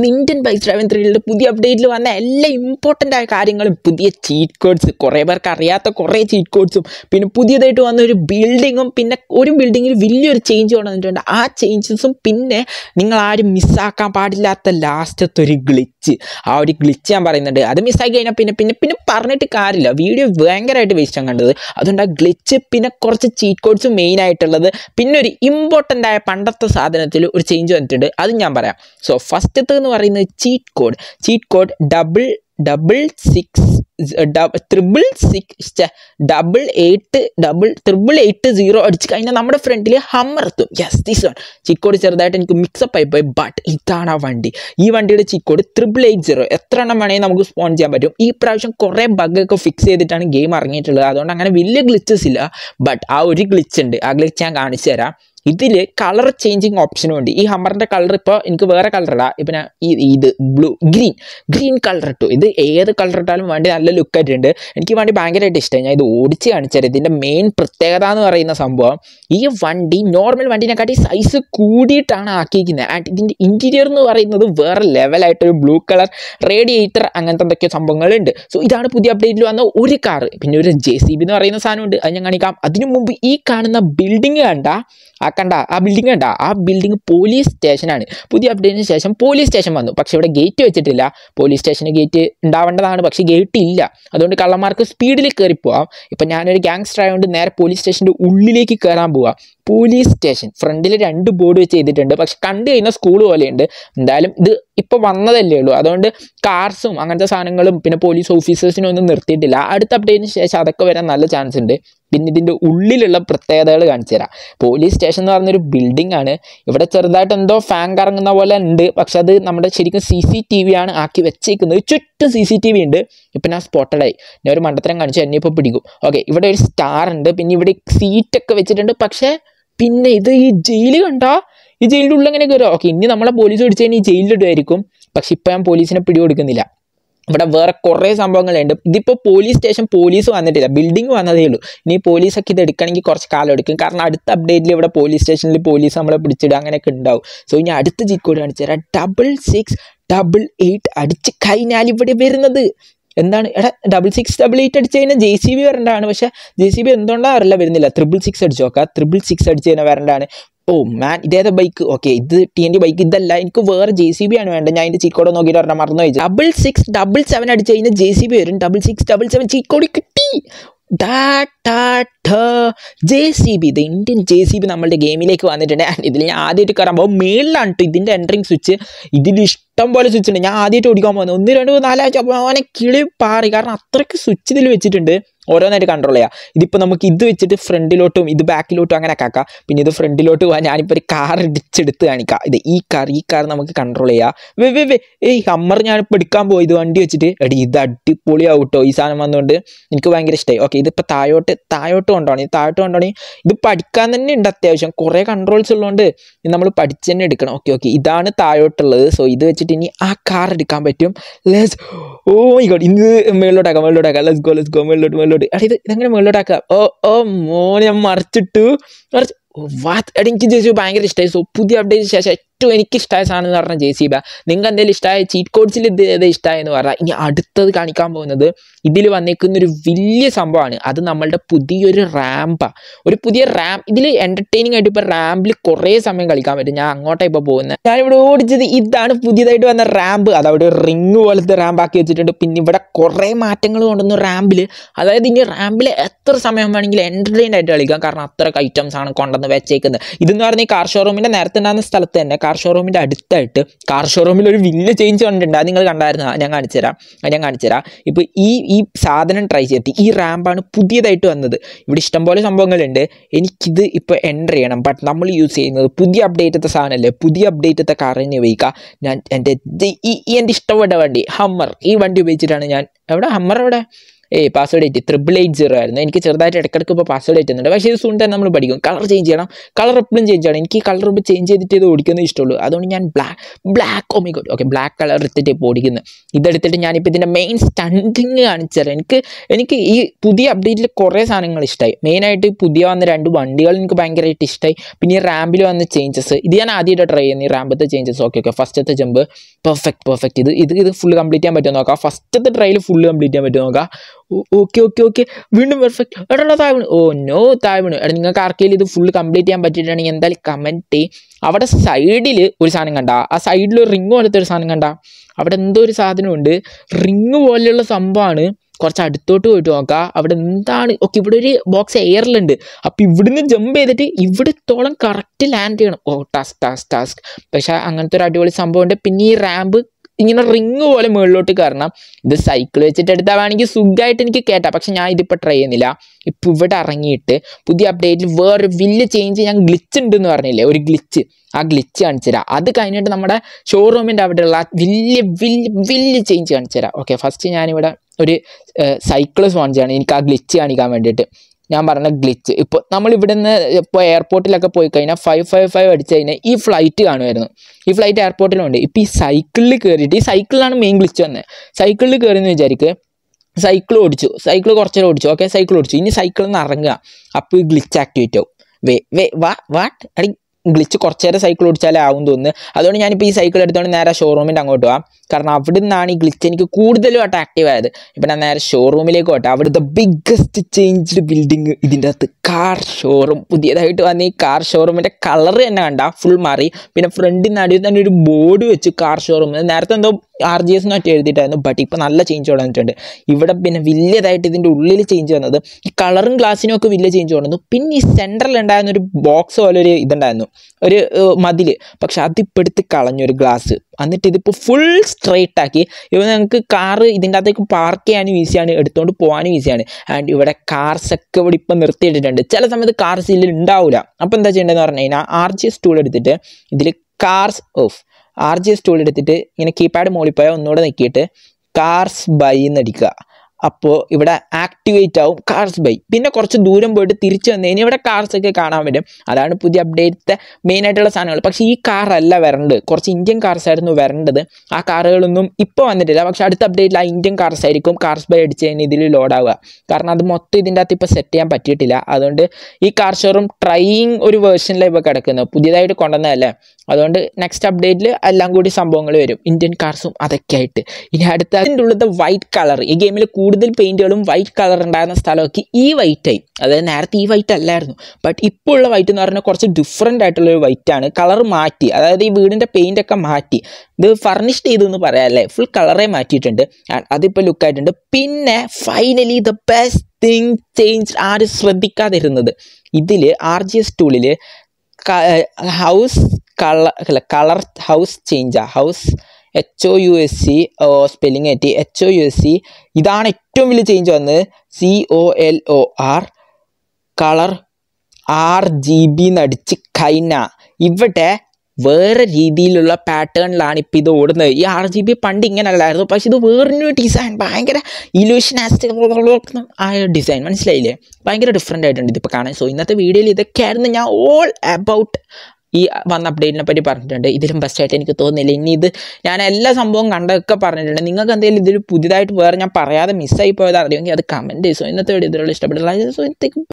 മിൻഡൻ by seven ത്രീയുടെ പുതിയ അപ്ഡേറ്റിൽ വന്ന എല്ലാ ഇമ്പോർട്ടൻ്റ് ആയ കാര്യങ്ങളും പുതിയ ചീറ്റ് കോഡ്സ് കുറേ പേർക്ക് അറിയാത്ത കുറേ ചീറ്റ് കോഡ്സും പിന്നെ പുതിയതായിട്ട് വന്ന ഒരു ബിൽഡിങ്ങും പിന്നെ ഒരു ബിൽഡിങ്ങിൽ വലിയൊരു ചേഞ്ച് കൊണ്ടുവന്നിട്ടുണ്ട് ആ ചേഞ്ചസും പിന്നെ നിങ്ങൾ ആരും മിസ്സാക്കാൻ പാടില്ലാത്ത ലാസ്റ്റത്തെ ഒരു ഗ്ലിച്ച് ആ ഒരു ഗ്ലിച്ച് ഞാൻ പറയുന്നുണ്ട് അത് മിസ്സാക്കി കഴിഞ്ഞാൽ പിന്നെ പിന്നെ പിന്നെ പറഞ്ഞിട്ട് കാര്യമില്ല വീഡിയോ ഭയങ്കരമായിട്ട് വേസ്റ്റ് കണ്ടത് അതുകൊണ്ട് ആ ഗ്ലിച്ച് പിന്നെ കുറച്ച് ചീറ്റ് കോഡ്സ് മെയിൻ ആയിട്ടുള്ളത് പിന്നെ ഒരു ഇമ്പോർട്ടൻ്റ് ആയ പണ്ടത്തെ സാധനത്തിൽ ഒരു ചേഞ്ച് വന്നിട്ടുണ്ട് അത് ഞാൻ പറയാം സോ ഫസ്റ്റത്തെ എന്ന് പറയുന്നത് cheat code cheat code double double six triple six double eight double triple eight zero അടിച്ച് കഴിഞ്ഞാൽ നമ്മുടെ ഫ്രണ്ടിൽ ഹമ്മർ എത്തും യെസ് ദിസ് വൺ ചിക്കോട് ചെറുതായിട്ട് എനിക്ക് മിക്സപ്പ് ആയി പോയി ബട്ട് ഇതാണ് ആ വണ്ടി ഈ വണ്ടിയുടെ ചിക്കോട് ത്രിബിൾ എയ്റ്റ് സീറോ എത്ര എണ്ണം വേണമെങ്കിൽ നമുക്ക് സ്പോൺ ചെയ്യാൻ പറ്റും ഈ പ്രാവശ്യം കുറേ ബഗ്ഗൊക്കെ ഫിക്സ് ചെയ്തിട്ടാണ് ഗെയിം ഇറങ്ങിയിട്ടുള്ളത് അതുകൊണ്ട് അങ്ങനെ വലിയ ഗ്ലിച്ചസ് ഇല്ല ബട്ട് ആ ഒരു ഗ്ലിച്ച് ഉണ്ട് ആ ഗ്ലിച്ച് ഞാൻ കാണിച്ചു തരാം ഇതിൽ കളർ ചേഞ്ചിങ് ഓപ്ഷനും ഉണ്ട് ഈ ഹമ്മറിൻ്റെ കളർ ഇപ്പോൾ എനിക്ക് വേറെ കളർ ഇടാം ഇപ്പം ഞാൻ ഈ ഇത് ബ്ലൂ ഗ്രീൻ ഗ്രീൻ കളർ ഇട്ടു ഇത് ഏത് കളർ ഇട്ടാലും വേണ്ടി നല്ല ലുക്ക് ആയിട്ടുണ്ട് എനിക്ക് വേണ്ടി ഭയങ്കരമായിട്ട് ഇഷ്ടമായി ഞാൻ ഇത് ഓടിച്ച് കാണിച്ചത് ഇതിൻ്റെ മെയിൻ പ്രത്യേകത എന്ന് പറയുന്ന സംഭവം ഈ വണ്ടി നോർമൽ വണ്ടിനെക്കാട്ടി സൈസ് കൂടിയിട്ടാണ് ആക്കിയിരിക്കുന്നത് ആൻഡ് ഇതിൻ്റെ ഇൻറ്റീരിയർ എന്ന് പറയുന്നത് വേറെ ലെവലായിട്ടൊരു ബ്ലൂ കളർ റേഡിയേറ്റർ അങ്ങനത്തെ എന്തൊക്കെയോ സംഭവങ്ങളുണ്ട് സോ ഇതാണ് പുതിയ അപ്ഡേറ്റിൽ വന്ന ഒരു കാർ പിന്നെ ഒരു ജെ സി ബി എന്ന് പറയുന്ന സാധനമുണ്ട് അത് ഞാൻ കാണിക്കാം അതിനു മുമ്പ് ഈ കാണുന്ന ബിൽഡിങ് കണ്ട ആ കണ്ട ആ ബിൽഡിംഗ് കണ്ട ആ ബിൽഡിംഗ് പോലീസ് സ്റ്റേഷനാണ് പുതിയ അപ്ഡേറ്റിന് ശേഷം പോലീസ് സ്റ്റേഷൻ വന്നു പക്ഷേ ഇവിടെ ഗേറ്റ് വെച്ചിട്ടില്ല പോലീസ് സ്റ്റേഷന് ഗേറ്റ് ഉണ്ടാവേണ്ടതാണ് പക്ഷേ ഗേറ്റ് ഇല്ല അതുകൊണ്ട് കള്ളന്മാർക്ക് സ്പീഡിൽ പോവാം ഇപ്പം ഞാനൊരു ഗ്യാങ്സ്റ്റർ ആയതുകൊണ്ട് നേരെ പോലീസ് സ്റ്റേഷൻ്റെ ഉള്ളിലേക്ക് കയറാൻ പോവാം പോലീസ് സ്റ്റേഷൻ ഫ്രണ്ടിൽ രണ്ട് ബോർഡ് വെച്ച് ചെയ്തിട്ടുണ്ട് പക്ഷെ കണ്ടു കഴിഞ്ഞാൽ സ്കൂൾ പോലെയുണ്ട് എന്തായാലും ഇത് ഇപ്പം വന്നതല്ലേ ഉള്ളൂ അതുകൊണ്ട് കാർസും അങ്ങനത്തെ സാധനങ്ങളും പിന്നെ പോലീസ് ഓഫീസേഴ്സിനും ഒന്നും നിർത്തിയിട്ടില്ല അടുത്ത അപ്ഡേറ്റിന് ശേഷം അതൊക്കെ വരാൻ നല്ല ചാൻസ് ഉണ്ട് പിന്നെ ഇതിൻ്റെ ഉള്ളിലുള്ള പ്രത്യേകതകൾ കാണിച്ചു തരാം പോലീസ് സ്റ്റേഷൻ എന്ന് പറഞ്ഞൊരു ബിൽഡിംഗ് ആണ് ഇവിടെ ചെറുതായിട്ട് എന്തോ ഫാൻ കറങ്ങുന്ന പോലെ ഉണ്ട് പക്ഷെ അത് നമ്മുടെ ശരിക്കും സി സി ടി വി ആണ് ആക്കി വെച്ചേക്കുന്നത് ചുറ്റും സി സി ടി വി ഉണ്ട് ഇപ്പം ഞാൻ സ്പോട്ടഡായി ഞാൻ ഒരു മണ്ടത്തരം കാണിച്ചു എന്നെ ഇപ്പോൾ പിടിക്കും ഓക്കെ ഇവിടെ ഒരു സ്റ്റാർ ഉണ്ട് പിന്നെ ഇവിടെ സീറ്റൊക്കെ വെച്ചിട്ടുണ്ട് പക്ഷേ പിന്നെ ഇത് ഈ ജയിൽ കണ്ടോ ഈ ജയിലിൻ്റെ ഉള്ളിൽ എങ്ങനെ കയറുക ഓക്കെ ഇനി നമ്മളെ പോലീസ് പിടിച്ചു കഴിഞ്ഞാൽ ഈ ജയിലിലിടുമായിരിക്കും പക്ഷെ ഇപ്പോൾ ഞാൻ പോലീസിനെ പിടി കൊടുക്കുന്നില്ല ഇവിടെ വേറെ കുറേ സംഭവങ്ങളുണ്ട് ഇതിപ്പോൾ പോലീസ് സ്റ്റേഷൻ പോലീസ് വന്നിട്ടില്ല ബിൽഡിംഗ് വന്നതേ ഉള്ളൂ ഇനി പോലീസൊക്കെ ഇത് എടുക്കണമെങ്കിൽ കുറച്ച് കാലം എടുക്കും കാരണം അടുത്ത അപ്ഡേറ്റിൽ ഇവിടെ പോലീസ് സ്റ്റേഷനിൽ പോലീസ് നമ്മളെ പിടിച്ചിടുക അങ്ങനെയൊക്കെ ഉണ്ടാവും സോ ഇനി അടുത്ത ജിക്കോട് കാണിച്ചു തരാം ഡബിൾ സിക്സ് ഡബിൾ എയ്റ്റ് അടിച്ച് കഴിഞ്ഞാൽ ഇവിടെ വരുന്നത് എന്താണ് എടാ ഡബിൾ സിക്സ് ഡബിൾ എയ്റ്റ് അടിച്ച് കഴിഞ്ഞാൽ ജെ സി ബി വരേണ്ടതാണ് പക്ഷേ ജെ സി ബി എന്തുകൊണ്ടാണ് അറിയില്ല വരുന്നില്ല ത്രിബിൾ സിക്സ് അടിച്ച് നോക്കാം ത്രിബിൾ സിക്സ് അടിച്ച് കഴിഞ്ഞാൽ വരേണ്ടതാണ് ഓ മാൻ ഇതേത് ബൈക്ക് ഓക്കെ ഇത് ടി എൻ്റെ ബൈക്ക് ഇതല്ല എനിക്ക് വേറെ ജെ സി ബി ആണ് വേണ്ടത് ഞാൻ എൻ്റെ ചിക്കോട് നോക്കിയിട്ട് പറഞ്ഞാൽ മറന്നു വെച്ചു ഡബിൾ സിക്സ് ഡബിൾ സെവൻ അടിച്ച് കഴിഞ്ഞാൽ ജെ സി ബി വരും ഡബിൾ സിക്സ് ഡബിൾ സെവൻ ചീക്കോടി കിട്ടി ജെ സി ബി ഇത് ഇന്ത്യൻ ജെ സി ബി നമ്മളുടെ ഗെയിമിലേക്ക് വന്നിട്ടുണ്ട് ഇതിൽ ഞാൻ ആദ്യമായിട്ട് കയറാൻ പോകും മേളിലാണ് കേട്ടോ ഇതിൻ്റെ എൻട്രിങ് സ്വിച്ച് ഇതിൽ ഇഷ്ടം പോലെ സ്വിച്ച് ഉണ്ട് ഞാൻ ആദ്യമായിട്ട് ഓടിക്കാൻ പോകുന്നത് ഒന്ന് രണ്ട് നാലാഴ്ച അപ്പോൾ അവനെ കിളി പാറി കാരണം അത്രയ്ക്ക് സ്വിച്ച് ഇതിൽ വെച്ചിട്ടുണ്ട് ഓരോന്നായിട്ട് കൺട്രോൾ ചെയ്യുക ഇതിപ്പോൾ നമുക്ക് ഇത് വെച്ചിട്ട് ഫ്രണ്ടിലോട്ടും ഇത് ബാക്കിലോട്ടും അങ്ങനെ ആക്കാം പിന്നെ ഇത് ഫ്രണ്ടിലോട്ട് പോകാൻ ഞാനിപ്പോൾ ഒരു കാർ ഇടിച്ചെടുത്ത് കാണിക്കാം ഇത് ഈ കാർ ഈ കാർ നമുക്ക് കൺട്രോൾ ചെയ്യാം വേ വേ വേ ഏയ് ഹമ്മർ ഞാനിപ്പോൾ എടുക്കാൻ പോയി ഇത് വണ്ടി വെച്ചിട്ട് എടി ഇത് അടിപൊളിയാവും കേട്ടോ ഈ സാധനം വന്നുകൊണ്ട് എനിക്ക് ഭയങ്കര ഇഷ്ടമായി ഓക്കെ ഇതിപ്പോൾ താഴോട്ട് താഴോട്ട് കൊണ്ടുപോകണം താഴോട്ട് കൊണ്ടുപോകണമെങ്കിൽ ഇത് പഠിക്കാൻ തന്നെ ഉണ്ട് അത്യാവശ്യം കുറേ കൺട്രോൾസ് ഉള്ളതുകൊണ്ട് നമ്മൾ പഠിച്ച് തന്നെ എടുക്കണം ഓക്കെ ഓക്കെ ഇതാണ് താഴോട്ടുള്ളത് സോ ഇത് വെച്ചിട്ട് ഇനി ആ കാർ എടുക്കാൻ പറ്റും ലെസ് ഓ മൈ ഗോഡ് ഇത് മേളിലോട്ടാക്കാം മേളിലോട്ടാക്കാം ലെസ് ഗോ ലെസ് ഗോ മേളിലോട്ട് മേളിലോട്ട് മുകളിലോട്ട് എടാ ഇത് ഇതെങ്ങനെ ആക്കുക ഓ ഓ മോനെ ഞാൻ മറിച്ചിട്ടു മറിച്ച് വാത്ത് എനിക്ക് ചേച്ചി ഭയങ്കര ഇഷ്ടമായി സോ പുതിയ അപ്ഡേറ്റ് ശേഷം ഏറ്റവും എനിക്ക് ഇഷ്ടമായ സാധനം എന്ന് പറഞ്ഞാൽ ജെ സി ബാ നിങ്ങൾക്ക് എന്തെങ്കിലും ഇഷ്ടമായ ചീറ്റ് കോഡ്സിൽ ഇത് ഏതാ ഇഷ്ടമായെന്ന് പറഞ്ഞാൽ ഇനി അടുത്തത് കാണിക്കാൻ പോകുന്നത് ഇതിൽ വന്നേക്കുന്ന ഒരു വലിയ സംഭവമാണ് അത് നമ്മളുടെ പുതിയൊരു റാമ്പാണ് ഒരു പുതിയ റാം ഇതിൽ എൻ്റർടൈനിങ് ആയിട്ട് ഇപ്പോൾ റാമ്പിൽ കുറേ സമയം കളിക്കാൻ പറ്റും ഞാൻ അങ്ങോട്ടാണ് ഇപ്പോൾ പോകുന്നത് ഞാനിവിടെ ഓടിച്ചത് ഇതാണ് പുതിയതായിട്ട് വന്ന റാമ്പ് അതവിടെ റിങ് പോലത്തെ റാമ്പാക്കി വെച്ചിട്ടുണ്ട് പിന്നെ ഇവിടെ കുറേ മാറ്റങ്ങൾ കൊണ്ടുവന്നു റാമ്പിൽ അതായത് ഇനി റാമ്പിൽ എത്ര സമയം വേണമെങ്കിലും എൻ്റർടൈൻ ആയിട്ട് കളിക്കാം കാരണം അത്രയൊക്കെ ഐറ്റംസ് ആണ് കൊണ്ടുവന്ന് വെച്ചേക്കുന്നത് ഇതെന്ന് പറഞ്ഞാൽ ഈ കാർ ഷോറൂമിൻ്റെ നേരത്തെ ഉണ്ടാകുന്ന സ്ഥലത്ത് തന്നെ കാർ കാർ ഷോറൂമിൻ്റെ അടുത്തായിട്ട് കാർ ഷോറൂമിൽ ഒരു വില്ല ചേഞ്ച് കണ്ടിട്ടുണ്ട് അത് നിങ്ങൾ കണ്ടായിരുന്നു ഞാൻ കാണിച്ചു തരാം ഞാൻ കാണിച്ചു തരാം ഇപ്പോൾ ഈ ഈ സാധനം ട്രൈ ചെയ്തി ഈ റാമ്പാണ് പുതിയതായിട്ട് വന്നത് ഇവിടെ ഇഷ്ടംപോലെ സംഭവങ്ങളുണ്ട് എനിക്കിത് ഇപ്പോൾ എൻ്റർ ചെയ്യണം ബട്ട് നമ്മൾ യൂസ് ചെയ്യുന്നത് പുതിയ അപ്ഡേറ്റത്തെ സാധനമല്ലേ പുതിയ അപ്ഡേറ്റത്തെ കാർ തന്നെ ഉപയോഗിക്കുക ഞാൻ എൻ്റെ ഈ എൻ്റെ ഇഷ്ടപ്പെട്ട വണ്ടി ഹമ്മർ ഈ വണ്ടി ഉപയോഗിച്ചിട്ടാണ് ഞാൻ എവിടെ ഹമ്മർ എവിടെ ഏ password eight triple eight zero ആയിരുന്നു എനിക്ക് ചെറുതായിട്ട് ഇടയ്ക്കിടയ്ക്ക് ഇപ്പോൾ പാസ്വേഡ് എയ്റ്റുന്നുണ്ട് പക്ഷേ ഇത് സൂൺ തന്നെ നമ്മൾ പഠിക്കും കളർ ചേഞ്ച് ചെയ്യണം കളർ എപ്പോഴും ചേഞ്ച് ചെയ്യണം എനിക്ക് കളർ ഇപ്പോൾ ചേഞ്ച് ചെയ്തിട്ട് ഇത് ഓടിക്കുന്നത് ഇഷ്ടമുള്ളൂ അതുകൊണ്ട് ഞാൻ ബ്ലാക്ക് ബ്ലാക്ക് ഒമിക്കോട്ട് ഓക്കെ ബ്ലാക്ക് കളർ എടുത്തിട്ട് ഇപ്പോൾ ഓടിക്കുന്നത് ഇതെടുത്തിട്ട് ഞാനിപ്പോൾ ഇതിൻ്റെ മെയിൻ സ്റ്റണ്ടിങ് കാണിച്ചുതരാം എനിക്ക് എനിക്ക് ഈ പുതിയ അപ്ഡേറ്റിൽ കുറേ സാധനങ്ങൾ ഇഷ്ടമായി മെയിനായിട്ട് പുതിയ വന്ന രണ്ട് വണ്ടികൾ എനിക്ക് ഭയങ്കരമായിട്ട് ഇഷ്ടമായി പിന്നെ ഈ റാമ്പിൽ വന്ന ചേഞ്ചസ് ഇത് ഞാൻ ആദ്യമായിട്ട് ട്രൈ ചെയ്യുന്നത് ഈ റാമ്പത്തെ ചേഞ്ചസ് ഓക്കെ ഓക്കെ ഫസ്റ്റത്തെ ജമ്പ് പെർഫെക്റ്റ് പെർഫെക്റ്റ് ഇത് ഇത് ഇത് ഫുൾ കംപ്ലീറ്റ് ചെയ്യാൻ പറ്റുമോ നോക്കാം ഫസ്റ്റത്തെ ട്രയൽ ഫുൾ കംപ്ലീറ്റ് ചെയ്യാൻ പറ്റുമോ നോക്കാം ഓക്കെ ഓക്കെ ഓക്കെ വീണ്ടും പെർഫെക്റ്റ് എടാ ഓ നോ താഴെ എടാ നിങ്ങൾക്ക് ആർക്കെങ്കിലും ഇത് ഫുൾ കംപ്ലീറ്റ് ചെയ്യാൻ പറ്റിയിട്ടുണ്ടെങ്കിൽ എന്തായാലും കമൻറ്റ് ചെയ്യും അവിടെ സൈഡിൽ ഒരു സാധനം കണ്ട ആ സൈഡിൽ ഒരു റിങ് പോലത്തെ ഒരു സാധനം കണ്ട അവിടെ എന്തോ ഒരു സാധനമുണ്ട് റിങ് പോലെയുള്ള സംഭവമാണ് കുറച്ച് അടുത്തോട്ട് പോയിട്ട് നോക്കുക അവിടെ എന്താണ് ഓക്കെ ഇവിടെ ഒരു ബോക്സ് എയറിലുണ്ട് അപ്പം ഇവിടുന്ന് ജമ്പ് ചെയ്തിട്ട് ഇവിടത്തോളം കറക്റ്റ് ലാൻഡ് ചെയ്യണം ഓ ടാസ്ക് ടാസ്ക് ടാസ്ക് പക്ഷേ അങ്ങനത്തെ ഒരു അടിപൊളി സംഭവമുണ്ട് പിന്നെ ഈ റാമ്പ് ഇങ്ങനെ റിങ് പോലെ മുകളിലോട്ട് കയറണം ഇത് സൈക്കിൾ വെച്ചിട്ട് എടുത്താൽ വേണമെങ്കിൽ സുഖമായിട്ട് എനിക്ക് കേട്ടാ പക്ഷെ ഞാൻ ഇതിപ്പോൾ ട്രൈ ചെയ്യുന്നില്ല ഇപ്പൊ ഇവിടെ ഇറങ്ങിയിട്ട് പുതിയ അപ്ഡേറ്റിൽ വേറൊരു വലിയ ചേഞ്ച് ഞാൻ ഗ്ലിച്ച് ഉണ്ടെന്ന് പറഞ്ഞില്ലേ ഒരു ഗ്ലിച്ച് ആ ഗ്ലിച്ച് കാണിച്ചു തരാം അത് കഴിഞ്ഞിട്ട് നമ്മുടെ ഷോറൂമിൻ്റെ അവിടെയുള്ള വലിയ വലിയ വലിയ ചേഞ്ച് കാണിച്ചു തരാം ഓക്കെ ഫസ്റ്റ് ഞാനിവിടെ ഒരു സൈക്കിൾ ചെയ്യണം എനിക്ക് ആ ഗ്ലിച്ച് കാണിക്കാൻ വേണ്ടിയിട്ട് ഞാൻ പറഞ്ഞ ഗ്ലിച്ച് ഇപ്പോൾ നമ്മൾ ഇവിടുന്ന് ഇപ്പോൾ എയർപോർട്ടിലൊക്കെ പോയി കഴിഞ്ഞാൽ ഫൈവ് ഫൈവ് ഫൈവ് അടിച്ച് കഴിഞ്ഞാൽ ഈ ഫ്ലൈറ്റ് കാണുമായിരുന്നു ഈ ഫ്ലൈറ്റ് എയർപോർട്ടിലുണ്ട് ഇപ്പോൾ ഈ സൈക്കിളിൽ കയറിയിട്ട് ഈ സൈക്കിളിലാണ് മെയിൻ ഗ്ലിച്ച് വന്നത് സൈക്കിളിൽ എന്ന് വിചാരിക്കുക സൈക്കിൾ ഓടിച്ചു സൈക്കിൾ കുറച്ച് നേരം ഓടിച്ചു ഓക്കെ സൈക്കിൾ ഓടിച്ചു ഇനി സൈക്കിളിൽ നിന്ന് ഇറങ്ങുക അപ്പോൾ ഈ ഗ്ലിച്ച് ആക്ടിവേറ്റ് ആവും വേ വേ വാ വാട്ട് അടി ഗ്ലിച്ച് നേരം സൈക്കിൾ ഓടിച്ചാലേ ആവും തോന്നുന്നു അതുകൊണ്ട് ഞാനിപ്പോൾ ഈ സൈക്കിൾ എടുത്തുകൊണ്ട് നേരെ ഷോറൂമിൻ്റെ അങ്ങോട്ട് പോകാം കാരണം അവിടെ നിന്നാണ് ഈ ഗ്ലിച്ച് എനിക്ക് കൂടുതലും ആക്റ്റീവ് ആയത് ഇപ്പം ഞാൻ നേരെ ഷോറൂമിലേക്ക് പോട്ടെ ദ ബിഗ്ഗസ്റ്റ് ചേഞ്ച്ഡ് ബിൽഡിങ് ഇതിൻ്റെ അകത്ത് കാർ ഷോറൂം പുതിയതായിട്ട് വന്ന ഈ കാർ ഷോറൂമിൻ്റെ കളർ തന്നെ കണ്ട ഫുൾ മാറി പിന്നെ ഫ്രണ്ടിൽ നിന്ന് അടിയിൽ തന്നെ ഒരു ബോർഡ് വെച്ച് കാർ ഷോറൂം നേരത്തെ എന്തോ ആർ ജി എസ് മറ്റും എഴുതിയിട്ടായിരുന്നു ബട്ട് ഇപ്പോൾ നല്ല ചേഞ്ച് വന്നിട്ടുണ്ട് ഇവിടെ പിന്നെ വലിയതായിട്ട് ഇതിൻ്റെ ഉള്ളിൽ ചേഞ്ച് വന്നത് ഈ കളറും ഗ്ലാസ്സിനും ഒക്കെ വലിയ ചേഞ്ച് വന്നു പിന്നെ ഈ സെൻറ്ററിൽ ഉണ്ടായിരുന്ന ഒരു ബോക്സ് പോലെ ഒരു ഇതുണ്ടായിരുന്നു ഒരു മതിൽ പക്ഷെ അതിപ്പെടുത്ത് കളഞ്ഞൊരു ഗ്ലാസ് എന്നിട്ട് ഇതിപ്പോൾ ഫുൾ സ്ട്രെയിറ്റ് ആക്കി ഇപ്പോൾ നിങ്ങൾക്ക് കാറ് ഇതിൻ്റെ അകത്തേക്ക് പാർക്ക് ചെയ്യാനും ഈസിയാണ് എടുത്തുകൊണ്ട് പോകാനും ഈസിയാണ് ആൻഡ് ഇവിടെ കാർസൊക്കെ ഇവിടെ ഇപ്പം നിർത്തിയിട്ടിട്ടുണ്ട് ചില സമയത്ത് കാർസ് ഇതിൽ ഉണ്ടാവില്ല അപ്പോൾ എന്താ ചെയ്യേണ്ടതെന്ന് പറഞ്ഞു കഴിഞ്ഞാൽ ആർ ജി എസ് ടൂൾ എടുത്തിട്ട് ഇതിൽ cars of R G S tool എടുത്തിട്ട് ഇങ്ങനെ കീപാഡ് മോളിപ്പോയ ഒന്നുകൂടെ നെക്കിയിട്ട് കാർസ് ബൈ എന്ന് അടിക്കുക അപ്പോൾ ഇവിടെ ആക്ടിവേറ്റ് ആവും കാർസ് ബൈ പിന്നെ കുറച്ച് ദൂരം പോയിട്ട് തിരിച്ചു വന്നു കഴിഞ്ഞാൽ ഇവിടെ കാർസ് ഒക്കെ കാണാൻ പറ്റും അതാണ് പുതിയ അപ്ഡേറ്റ് മെയിൻ ആയിട്ടുള്ള സാധനങ്ങൾ പക്ഷേ ഈ കാർ അല്ല വരേണ്ടത് കുറച്ച് ഇന്ത്യൻ കാർസ് ആയിരുന്നു വരേണ്ടത് ആ കാറുകളൊന്നും ഇപ്പോൾ വന്നിട്ടില്ല പക്ഷേ അടുത്ത അപ്ഡേറ്റിൽ ആ ഇന്ത്യൻ കാർസ് ആയിരിക്കും കാർസ് ബൈ അടിച്ച് കഴിഞ്ഞാൽ ഇതിൽ ലോഡാവുക കാരണം അത് മൊത്തം ഇതിൻ്റെ അകത്ത് ഇപ്പോൾ സെറ്റ് ചെയ്യാൻ പറ്റിയിട്ടില്ല അതുകൊണ്ട് ഈ കാർ ഷോറും ട്രൈയിങ് ഒരു വേർഷനിലാണ് ഇപ്പോൾ കിടക്കുന്നത് പുതിയതായിട്ട് കൊണ്ടുവന്നതല്ലേ അതുകൊണ്ട് നെക്സ്റ്റ് അപ്ഡേറ്റിൽ എല്ലാം കൂടി സംഭവങ്ങൾ വരും ഇന്ത്യൻ കാർസും അതൊക്കെ ആയിട്ട് ഇനി അടുത്ത അതിൻ്റെ ഉള്ളത് വൈറ്റ് കളർ ഈ ഗെയിമിൽ കൂടുതൽ കൂടുതൽ പെയിൻറ്റുകളും വൈറ്റ് കളർ ഉണ്ടായിരുന്ന സ്ഥലമൊക്കെ ഈ വൈറ്റായി അതായത് നേരത്തെ ഈ വൈറ്റ് അല്ലായിരുന്നു ബട്ട് ഇപ്പോൾ ഉള്ള വൈറ്റ് എന്ന് പറഞ്ഞാൽ കുറച്ച് ഡിഫറെൻ്റ് ഒരു വൈറ്റാണ് കളർ മാറ്റി അതായത് ഈ വീടിൻ്റെ പെയിൻറ്റൊക്കെ മാറ്റി ഇത് ഫർണിഷ്ഡ് ചെയ്തു എന്ന് പറയാം അല്ലേ ഫുൾ കളറേ മാറ്റിയിട്ടുണ്ട് അതിപ്പോൾ ലുക്കായിട്ടുണ്ട് പിന്നെ finally the best thing change ആരും ശ്രദ്ധിക്കാതിരുന്നത് ഇതിൽ ആർ ജി എസ് ടൂളിൽ ഹൗസ് കളർ അല്ല കളർ ഹൗസ് ചേഞ്ചാ house H O U S C spelling ആയിട്ട് H O U S C ഇതാണ് ഏറ്റവും വലിയ ചേഞ്ച് വന്നത് C O L O R colour R G B നടിച്ച് കൈന ഇവിടെ വേറെ രീതിയിലുള്ള പാറ്റേണിലാണ് ഇപ്പം ഇത് ഓടുന്നത് ഈ ആർ ജി ബി പണ്ട് അല്ലായിരുന്നു പക്ഷെ ഇത് വേറൊരു ഡിസൈൻ ഭയങ്കര ആസ്റ്റിക് ആ ഡിസൈൻ മനസ്സിലായില്ലേ ഭയങ്കര ഡിഫറെൻ്റ് ആയിട്ടുണ്ട് ഇതിപ്പോൾ കാണാൻ സോ ഇന്നത്തെ വീഡിയോയിൽ ഇതൊക്കെയായിരുന്നു ഞാൻ ഓൾ അബൌട്ട് ഈ വന്ന അപ്ഡേറ്റിനെ പറ്റി പറഞ്ഞിട്ടുണ്ട് ഇതിലും ബെസ്റ്റായിട്ട് എനിക്ക് തോന്നുന്നില്ല ഇനി ഇത് ഞാൻ എല്ലാ സംഭവം കണ്ടൊക്കെ പറഞ്ഞിട്ടുണ്ട് നിങ്ങൾക്ക് എന്തെങ്കിലും ഇതിൽ പുതിയതായിട്ട് വേറെ ഞാൻ പറയാതെ മിസ്സായി പോയത് അറിയുമെങ്കിൽ അത് കമൻറ്റ് ചെയ്യും സോ ഇന്നത്തെ വീഡിയോ ഇതിലുള്ള ഇഷ്ടപ്പെട്ടില്ല സോ ഇന്നത്തേക്ക്